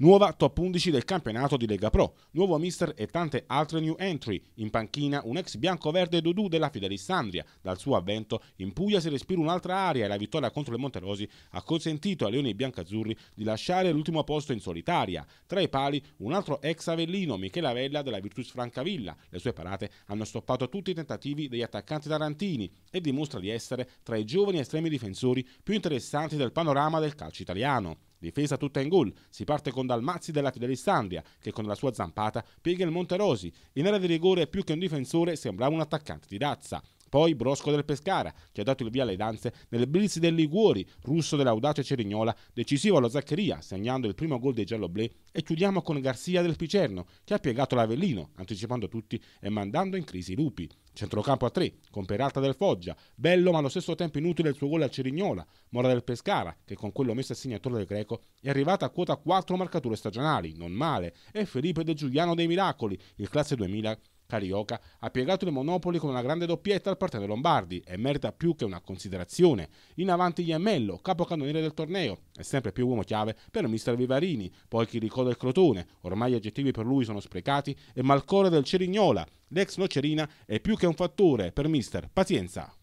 Nuova top 11 del campionato di Lega Pro, nuovo mister e tante altre new entry. In panchina un ex bianco-verde Dudu della Fidelissandria. Dal suo avvento in Puglia si respira un'altra area e la vittoria contro le Monterosi ha consentito a Leoni Biancazzurri di lasciare l'ultimo posto in solitaria. Tra i pali un altro ex avellino, Michela Vella della Virtus Francavilla. Le sue parate hanno stoppato tutti i tentativi degli attaccanti tarantini e dimostra di essere tra i giovani estremi difensori più interessanti del panorama del calcio italiano. Difesa tutta in gol, si parte con Dalmazzi del lato dell'Istandria, che con la sua zampata piega il Monterosi. In area di rigore più che un difensore sembrava un attaccante di razza. Poi Brosco del Pescara, che ha dato il via alle danze nelle blitz del Liguori, russo dell'audace Cerignola, decisivo alla Zaccheria, segnando il primo gol dei gialloblè, e chiudiamo con Garzia del Picerno, che ha piegato l'Avellino, anticipando tutti e mandando in crisi i lupi. Centrocampo a 3, con Peralta del Foggia, bello ma allo stesso tempo inutile il suo gol al Cerignola, Mora del Pescara, che con quello messo a segnatore del Greco è arrivata a quota 4 marcature stagionali, non male, e Felipe De Giuliano dei Miracoli, il classe 2000 Carioca ha piegato il monopoli con una grande doppietta al partito Lombardi e merita più che una considerazione. In avanti Iammello, capocannoniere del torneo, è sempre più uomo chiave per il mister Vivarini, poi chi ricorda il Crotone, ormai gli aggettivi per lui sono sprecati, e Malcore del Cerignola, l'ex Nocerina è più che un fattore per mister Pazienza.